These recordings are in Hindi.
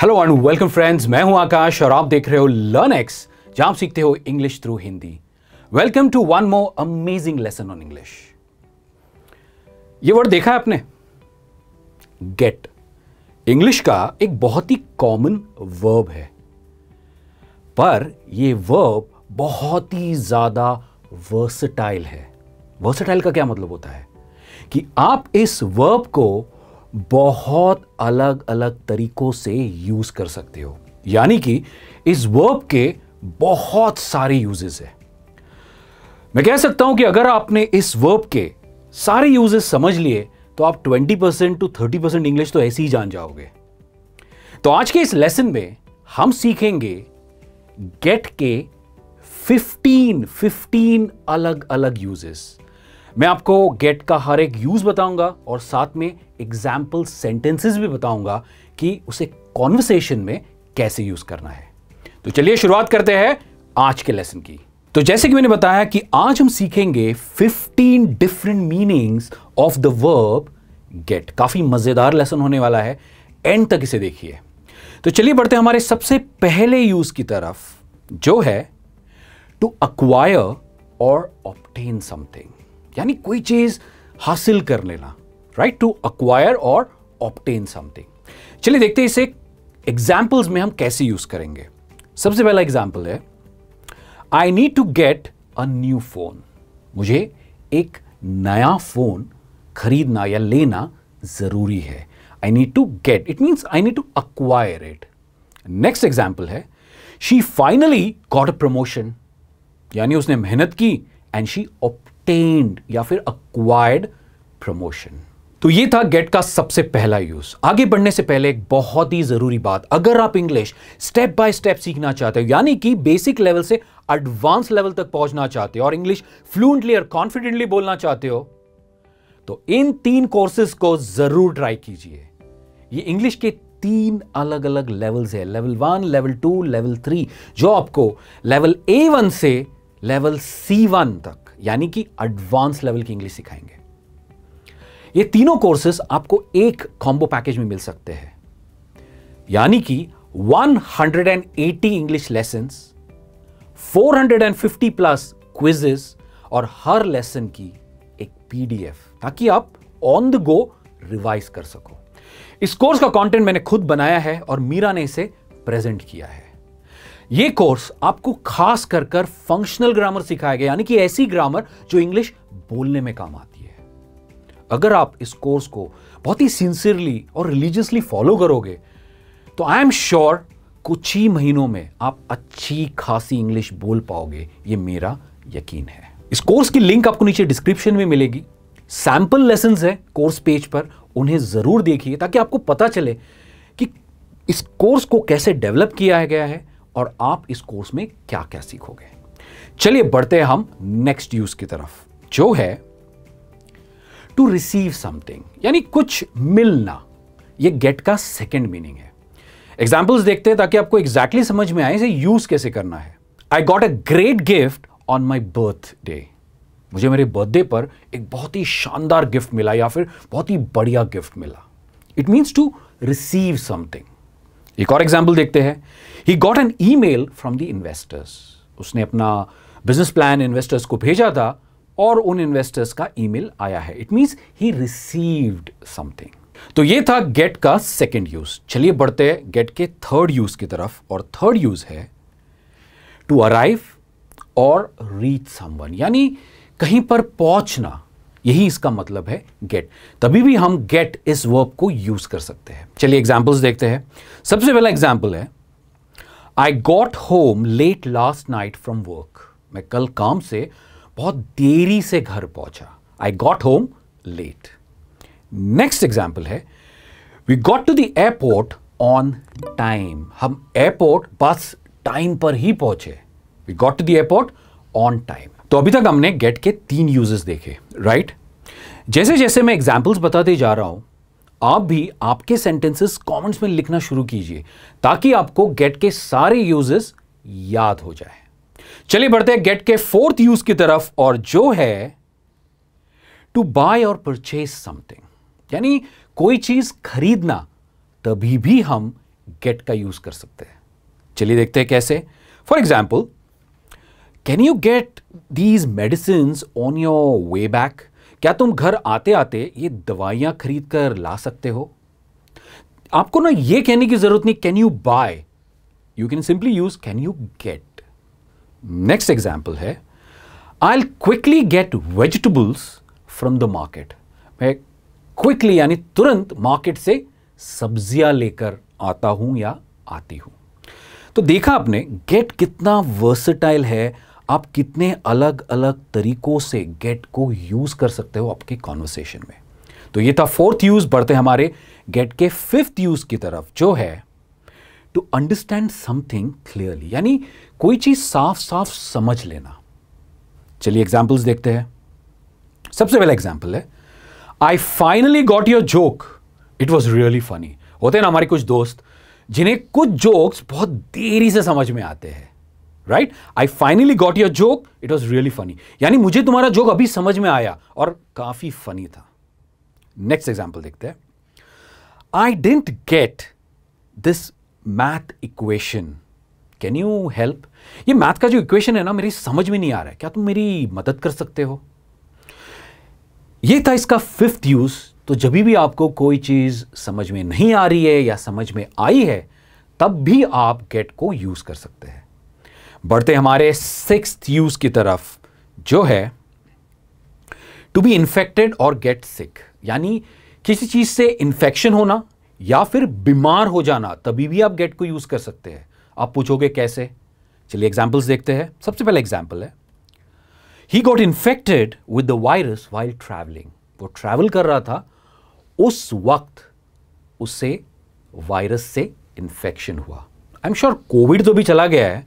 हेलो एंड वेलकम फ्रेंड्स मैं हूं आकाश और आप देख रहे हो लर्न एक्स जहां आप सीखते हो English through Hindi welcome to one more amazing lesson on English ये वर्ड देखा है आपने गेट इंग्लिश का एक बहुत ही कॉमन वर्ब है पर ये वर्ब बहुत ही ज़्यादा वर्सटाइल है वर्सटाइल का क्या मतलब होता है कि आप इस वर्ब को बहुत अलग अलग तरीकों से यूज कर सकते हो यानी कि इस वर्ब के बहुत सारे यूजेस हैं मैं कह सकता हूं कि अगर आपने इस वर्ब के सारे यूजेस समझ लिए तो आप 20 परसेंट टू 30 परसेंट इंग्लिश तो ऐसे ही जान जाओगे तो आज के इस लेसन में हम सीखेंगे गेट के 15 15 अलग अलग यूजेस मैं आपको गेट का हर एक यूज़ बताऊंगा और साथ में एग्जाम्पल सेंटेंसेस भी बताऊंगा कि उसे कॉन्वर्सेशन में कैसे यूज़ करना है तो चलिए शुरुआत करते हैं आज के लेसन की तो जैसे कि मैंने बताया कि आज हम सीखेंगे 15 different meanings of the verb get काफ़ी मज़ेदार लेसन होने वाला है एंड तक इसे देखिए तो चलिए बढ़ते हमारे सबसे पहले यूज़ की तरफ जो है टू अक्वायर और ऑप्टेन समथिंग यानी कोई चीज हासिल कर लेना राइट टू अक्वायर और ऑप्टेन समथिंग चलिए देखते हैं इसे एग्जाम्पल्स में हम कैसे यूज करेंगे सबसे पहला एग्जाम्पल है I need to get a new phone मुझे एक नया फोन खरीदना या लेना जरूरी है I need to get it means I need to acquire it next example है she finally got a promotion यानी उसने मेहनत की एंड शी अटेन्ड या फिर अक्वायर्ड प्रमोशन तो ये था गेट का सबसे पहला यूज आगे बढ़ने से पहले एक बहुत ही जरूरी बात अगर आप इंग्लिश स्टेप बाय स्टेप सीखना चाहते हो यानी कि बेसिक लेवल से एडवांस लेवल तक पहुंचना चाहते हो और इंग्लिश फ्लूंटली और कॉन्फिडेंटली बोलना चाहते हो तो इन तीन कोर्सेज को जरूर ट्राई कीजिए ये इंग्लिश के तीन अलग अलग लेवल्स है level one level two level three जो आपको लेवल ए वन से लेवल सी वन तक यानी कि एडवांस लेवल की इंग्लिश सिखाएंगे ये तीनों कोर्सेज आपको एक कॉम्बो पैकेज में मिल सकते हैं यानी कि 180 इंग्लिश लेसन 450 प्लस क्विजेस और हर लेसन की एक पीडीएफ ताकि आप ऑन द गो रिवाइज कर सको इस कोर्स का कंटेंट मैंने खुद बनाया है और मीरा ने इसे प्रेजेंट किया है ये कोर्स आपको खास कर कर फंक्शनल ग्रामर सिखाया गया यानी कि ऐसी ग्रामर जो इंग्लिश बोलने में काम आती है अगर आप इस कोर्स को बहुत ही सिंसियरली और रिलीजियसली फॉलो करोगे तो आई एम श्योर कुछ ही महीनों में आप अच्छी खासी इंग्लिश बोल पाओगे ये मेरा यकीन है इस कोर्स की लिंक आपको नीचे डिस्क्रिप्शन में मिलेगी सैंपल लेसन है कोर्स पेज पर उन्हें ज़रूर देखिए ताकि आपको पता चले कि इस कोर्स को कैसे डेवलप किया गया है और आप इस कोर्स में क्या क्या सीखोगे चलिए बढ़ते हैं हम नेक्स्ट यूज की तरफ जो है टू रिसीव समथिंग यानी कुछ मिलना ये गेट का सेकेंड मीनिंग है एग्जाम्पल्स देखते हैं ताकि आपको एग्जैक्टली exactly समझ में आए इसे यूज कैसे करना है I got a great gift on my birthday मुझे मेरे बर्थडे पर एक बहुत ही शानदार गिफ्ट मिला या फिर बहुत ही बढ़िया गिफ्ट मिला it means to receive something एक और एग्जाम्पल देखते हैं he got an email from the investors उसने अपना बिजनेस प्लान इन्वेस्टर्स को भेजा था और उन इन्वेस्टर्स का ईमेल आया है it means he received something तो ये था गेट का सेकेंड यूज चलिए बढ़ते हैं गेट के थर्ड यूज की तरफ और थर्ड यूज है टू अराइव और रीच समवन यानी कहीं पर पहुंचना यही इसका मतलब है गेट तभी भी हम गेट इस वर्ब को यूज कर सकते हैं चलिए एग्जाम्पल्स देखते हैं सबसे पहला एग्जाम्पल है I got home late last night from work मैं कल काम से बहुत देरी से घर पहुंचा I got home late next example है we got to the airport on time हम एयरपोर्ट बस टाइम पर ही पहुंचे we got to the airport on time तो अभी तक हमने गेट के तीन यूजेस देखे राइट जैसे जैसे मैं एग्जाम्पल्स बताते जा रहा हूं आप भी आपके सेंटेंसेस कमेंट्स में लिखना शुरू कीजिए ताकि आपको गेट के सारे यूजेस याद हो जाए चलिए बढ़ते हैं गेट के फोर्थ यूज की तरफ और जो है टू बाय और परचेज समथिंग यानी कोई चीज खरीदना तभी भी हम गेट का यूज कर सकते हैं चलिए देखते हैं कैसे for example can you get these medicine on your way back क्या तुम घर आते आते ये दवाइयां खरीद कर ला सकते हो आपको ना ये कहने की जरूरत नहीं can you buy you can simply use can you get next example है I quickly get vegetables from the market मैं क्विकली यानी तुरंत मार्केट से सब्जियां लेकर आता हूं या आती हूं तो देखा आपने गेट कितना वर्सटाइल है आप कितने अलग अलग तरीकों से गेट को यूज़ कर सकते हो आपके कॉन्वर्सेशन में तो ये था फोर्थ यूज़ बढ़ते हमारे गेट के फिफ्थ यूज़ की तरफ जो है टू अंडरस्टैंड समथिंग क्लियरली यानी कोई चीज़ साफ साफ समझ लेना चलिए एग्जाम्पल्स देखते हैं सबसे पहला एग्जाम्पल है I finally got your joke it was really funny होते हैं ना हमारे कुछ दोस्त जिन्हें कुछ जोक्स बहुत देरी से समझ में आते हैं right I finally got your joke it was really funny यानी मुझे तुम्हारा जोक अभी समझ में आया और काफी फनी था नेक्स्ट एग्जाम्पल देखते हैं I don't get this math equation can you help ये मैथ का जो इक्वेशन है ना मेरी समझ में नहीं आ रहा है क्या तुम मेरी मदद कर सकते हो ये था इसका फिफ्थ यूज तो जब भी आपको कोई चीज़ समझ में नहीं आ रही है या समझ में आई है तब भी आप गेट को यूज़ कर सकते हैं बढ़ते हमारे सिक्स यूज की तरफ जो है टू बी इंफेक्टेड और गेट सिक यानी किसी चीज़ से इंफेक्शन होना या फिर बीमार हो जाना तभी भी आप गेट को यूज़ कर सकते हैं आप पूछोगे कैसे चलिए एग्जाम्पल्स देखते हैं सबसे पहला एग्जाम्पल है he got infected with the virus while travelling वो ट्रैवल कर रहा था उस वक्त उसे वायरस से इन्फेक्शन हुआ आई एम श्योर कोविड तो भी चला गया है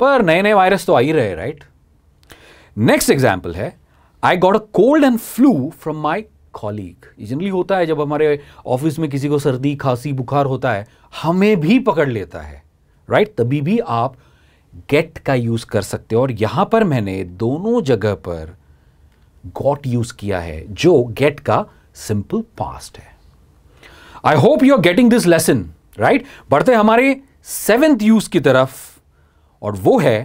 पर नए नए वायरस तो आ ही रहे राइट नेक्स्ट एग्जाम्पल है I got a cold and flu from my colleague generally होता है जब हमारे ऑफिस में किसी को सर्दी खांसी बुखार होता है हमें भी पकड़ लेता है राइट right? तभी भी आप गेट का यूज कर सकते हो और यहां पर मैंने दोनों जगह पर गॉट यूज किया है जो गेट का सिंपल पास्ट है I hope you are getting this lesson right बढ़ते हमारे सेवेंथ यूज की तरफ और वो है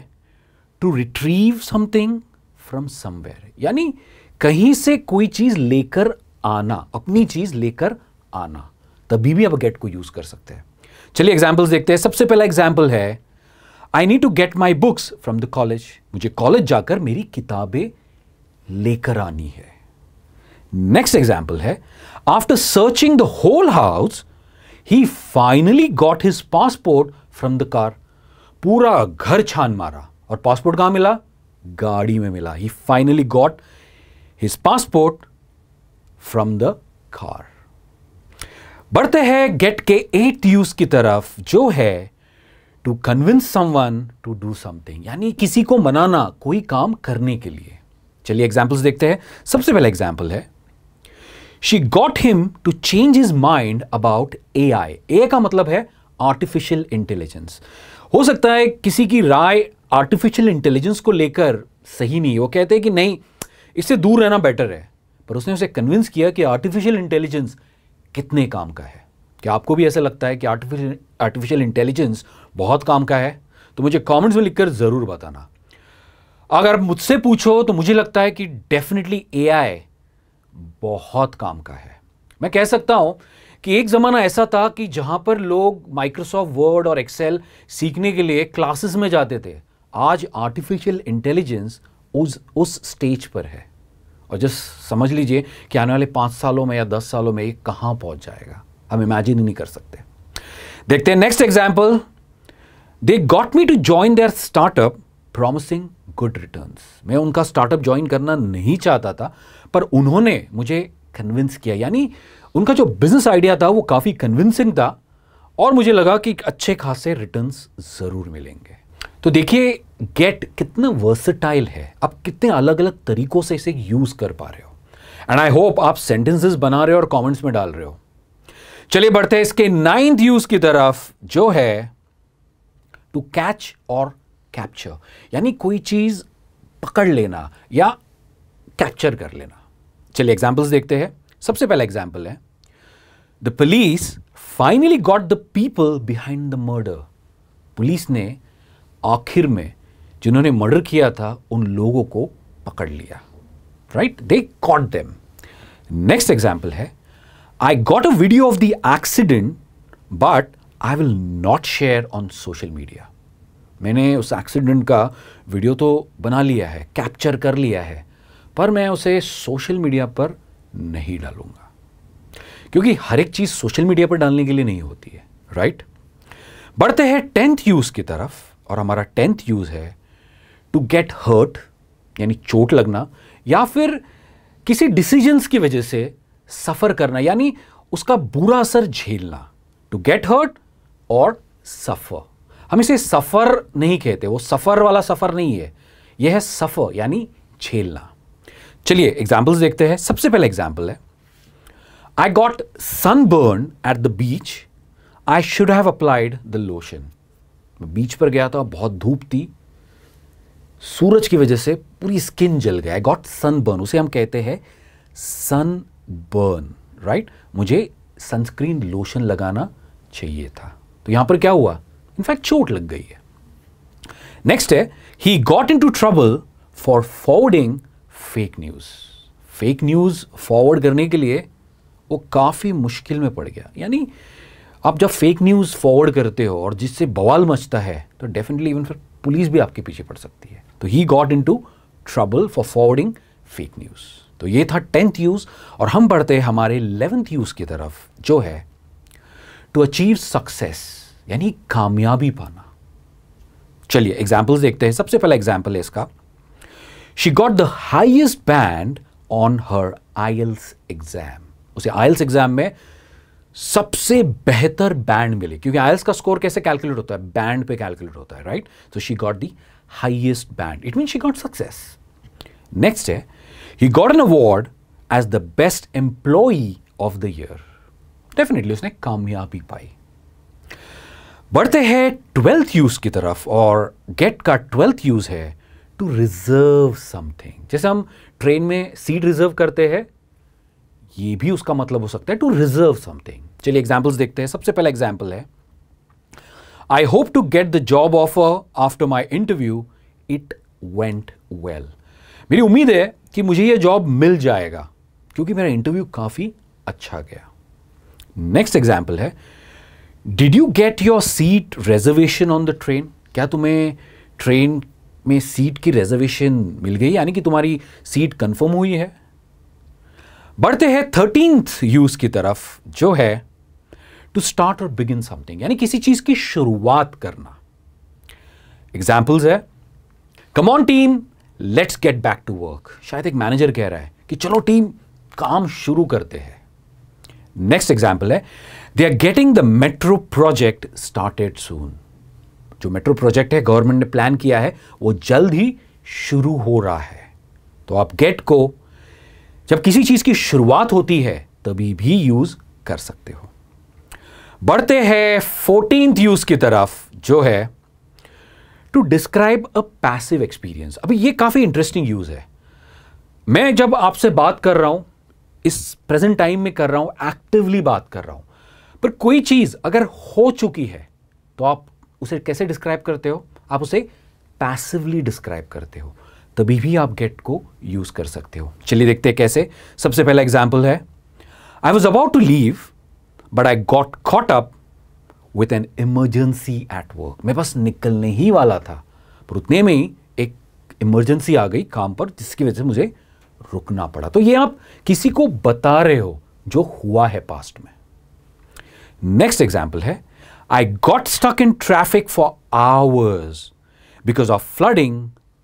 to retrieve something from somewhere यानी कहीं से कोई चीज लेकर आना अपनी चीज लेकर आना तभी भी आप गेट को यूज कर सकते हैं चलिए एग्जाम्पल्स देखते हैं सबसे पहला एग्जाम्पल है I need to get my books from the college मुझे कॉलेज जाकर मेरी किताबें लेकर आनी है नेक्स्ट एग्जाम्पल है after searching the whole house he finally got his passport from the car पूरा घर छान मारा और पासपोर्ट कहां मिला गाड़ी में मिला he finally got his passport from the car बढ़ते हैं गेट के एट यूज की तरफ जो है to convince someone to do something यानी किसी को मनाना कोई काम करने के लिए चलिए एग्जाम्पल्स देखते हैं सबसे पहला एग्जाम्पल है she got him to change his mind about A I A का मतलब है आर्टिफिशियल इंटेलिजेंस हो सकता है किसी की राय आर्टिफिशियल इंटेलिजेंस को लेकर सही नहीं वो कहते हैं कि नहीं इससे दूर रहना बेटर है पर उसने उसे कन्विंस किया कि आर्टिफिशियल इंटेलिजेंस कितने काम का है क्या आपको भी ऐसा लगता है कि आर्टिफिशियल आर्टिफिशियल इंटेलिजेंस बहुत काम का है तो मुझे कमेंट्स में लिखकर ज़रूर बताना अगर मुझसे पूछो तो मुझे लगता है कि डेफिनेटली एआई बहुत काम का है मैं कह सकता हूं कि एक ज़माना ऐसा था कि जहाँ पर लोग माइक्रोसॉफ्ट वर्ड और एक्सेल सीखने के लिए क्लासेस में जाते थे आज आर्टिफिशियल इंटेलिजेंस उस उस स्टेज पर है और जस्ट समझ लीजिए कि आने वाले पाँच सालों में या दस सालों में ये कहाँ पहुँच जाएगा हम इमेजिन ही नहीं कर सकते देखते हैं next example they got me to join their startup promising good returns मैं उनका स्टार्टअप ज्वाइन करना नहीं चाहता था पर उन्होंने मुझे कन्विंस किया यानी उनका जो बिजनेस आइडिया था वो काफ़ी कन्विंसिंग था और मुझे लगा कि अच्छे खासे रिटर्न्स ज़रूर मिलेंगे तो देखिए गेट कितना वर्सटाइल है आप कितने अलग अलग तरीकों से इसे यूज़ कर पा रहे हो एंड आई होप आप सेंटेंसेस बना रहे हो और कमेंट्स में डाल रहे हो चलिए बढ़ते हैं इसके नाइन्थ यूज की तरफ जो है टू कैच और कैप्चर यानी कोई चीज पकड़ लेना या कैप्चर कर लेना चलिए एग्जाम्पल्स देखते हैं सबसे पहला एग्जाम्पल है the police finally got the people behind the murder police ने आखिर में जिन्होंने मर्डर किया था उन लोगों को पकड़ लिया right they caught them next example है I got a video of the accident but I will not share on social media मैंने उस एक्सीडेंट का वीडियो तो बना लिया है कैप्चर कर लिया है पर मैं उसे सोशल मीडिया पर नहीं डालूंगा क्योंकि हर एक चीज़ सोशल मीडिया पर डालने के लिए नहीं होती है राइट बढ़ते हैं टेंथ यूज़ की तरफ और हमारा टेंथ यूज़ है टू गेट हर्ट यानी चोट लगना या फिर किसी डिसीजंस की वजह से सफ़र करना यानी उसका बुरा असर झेलना टू गेट हर्ट और सफ़र हम इसे सफ़र नहीं कहते वो सफ़र वाला सफ़र नहीं है यह है सफ़र यानी झेलना चलिए एग्जाम्पल्स देखते हैं सबसे पहला एग्जाम्पल है I got sunburn at the beach I should have applied the lotion beach पर गया था बहुत धूप थी सूरज की वजह से पूरी स्किन जल गया आई गॉट सनबर्न उसे हम कहते हैं सनबर्न राइट मुझे सनस्क्रीन लोशन लगाना चाहिए था तो यहां पर क्या हुआ इनफैक्ट चोट लग गई है नेक्स्ट है he got into trouble for forwarding fake news fake news forward करने के लिए वो काफ़ी मुश्किल में पड़ गया यानी आप जब फेक न्यूज़ फॉरवर्ड करते हो और जिससे बवाल मचता है तो डेफिनेटली इवन फिर पुलिस भी आपके पीछे पड़ सकती है तो he got into trouble for forwarding fake news तो ये था टेंथ यूज़ और हम बढ़ते हैं हमारे इलेवेंथ यूज़ की तरफ जो है टू अचीव सक्सेस यानी कामयाबी पाना चलिए एग्जाम्पल्स देखते हैं सबसे पहला एग्जाम्पल है इसका she got the highest band on her IELTS exam उसे आइल्स एग्जाम e में सबसे बेहतर बैंड मिले क्योंकि आयल्स e का स्कोर कैसे कैलकुलेट होता है बैंड पे कैलकुलेट होता है right so she got the highest band it mean she got success next है he got an award as the best employee of the year definitely उसने कामयाबी पाई बढ़ते हैं ट्वेल्थ यूज की तरफ और गेट का ट्वेल्थ यूज है टू रिजर्व समथिंग जैसे हम ट्रेन में सीट रिजर्व करते हैं ये भी उसका मतलब हो सकता है टू रिजर्व समथिंग चलिए एग्जाम्पल्स देखते हैं सबसे पहला एग्जाम्पल है I hope to get the job offer after my interview it went well मेरी उम्मीद है कि मुझे यह जॉब मिल जाएगा क्योंकि मेरा इंटरव्यू काफ़ी अच्छा गया नेक्स्ट एग्जाम्पल है did you get your seat reservation on the train क्या तुम्हें ट्रेन में सीट की रिजर्वेशन मिल गई यानी कि तुम्हारी सीट कंफर्म हुई है बढ़ते हैं थर्टींथ यूज की तरफ जो है टू स्टार्ट और बिगिन समथिंग यानी किसी चीज की शुरुआत करना एग्जाम्पल्स है come on team let's get back to work शायद एक मैनेजर कह रहा है कि चलो टीम काम शुरू करते हैं नेक्स्ट एग्जाम्पल है they are getting the metro project started soon जो मेट्रो प्रोजेक्ट है गवर्नमेंट ने प्लान किया है वो जल्द ही शुरू हो रहा है तो आप गेट को जब किसी चीज़ की शुरुआत होती है तभी भी यूज़ कर सकते हो बढ़ते हैं फोर्टीन यूज़ की तरफ जो है to describe a passive experience अभी ये काफ़ी इंटरेस्टिंग यूज़ है मैं जब आपसे बात कर रहा हूं इस प्रेजेंट टाइम में कर रहा हूं एक्टिवली बात कर रहा हूं पर कोई चीज़ अगर हो चुकी है तो आप उसे कैसे डिस्क्राइब करते हो आप उसे पैसिवली डिस्क्राइब करते हो तभी भी आप गेट को यूज कर सकते हो चलिए देखते हैं कैसे सबसे पहला एग्जाम्पल है I was about to leave but I got caught up with an emergency at work मैं बस निकलने ही वाला था पर उतने में ही एक इमरजेंसी आ गई काम पर जिसकी वजह से मुझे रुकना पड़ा तो ये आप किसी को बता रहे हो जो हुआ है पास्ट में नेक्स्ट एग्जाम्पल है I got stuck in traffic for hours because of flooding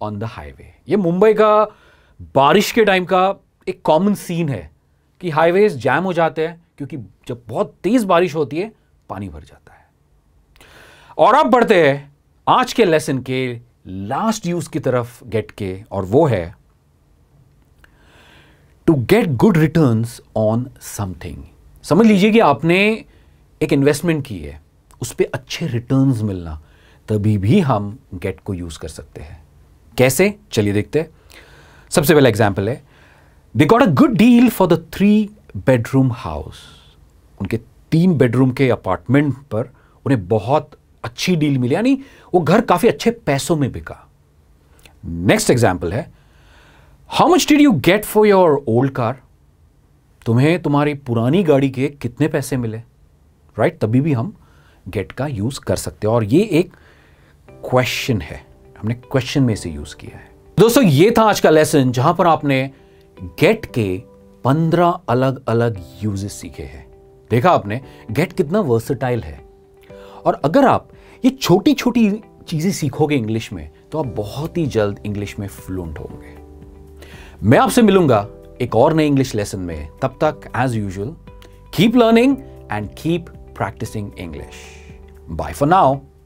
on the highway. ये मुंबई का बारिश के टाइम का एक कॉमन सीन है कि हाईवेज जैम हो जाते हैं क्योंकि जब बहुत तेज बारिश होती है पानी भर जाता है और अब बढ़ते हैं आज के लेसन के लास्ट यूज की तरफ गेट के और वो है to get good returns on something समझ लीजिए कि आपने एक इन्वेस्टमेंट की है उस पर अच्छे रिटर्न मिलना तभी भी हम गेट को यूज़ कर सकते हैं कैसे चलिए देखते सबसे पहला एग्जाम्पल है they got a good deal for the three bedroom house उनके तीन बेडरूम के अपार्टमेंट पर उन्हें बहुत अच्छी डील मिली यानी वो घर काफ़ी अच्छे पैसों में बिका नेक्स्ट एग्जाम्पल है how much did you get for your old car तुम्हें तुम्हारी पुरानी गाड़ी के कितने पैसे मिले राइट right? तभी भी हम गेट का यूज़ कर सकते हो और ये एक क्वेश्चन है हमने क्वेश्चन में से यूज़ किया है दोस्तों ये था आज का लेसन जहां पर आपने गेट के पंद्रह अलग अलग यूजेस सीखे हैं देखा आपने गेट कितना वर्सटाइल है और अगर आप ये छोटी छोटी चीज़ें सीखोगे इंग्लिश में तो आप बहुत ही जल्द इंग्लिश में फ्लुएंट होंगे मैं आपसे मिलूंगा एक और नए इंग्लिश लेसन में तब तक as usual keep learning and keep practising English Bye for now.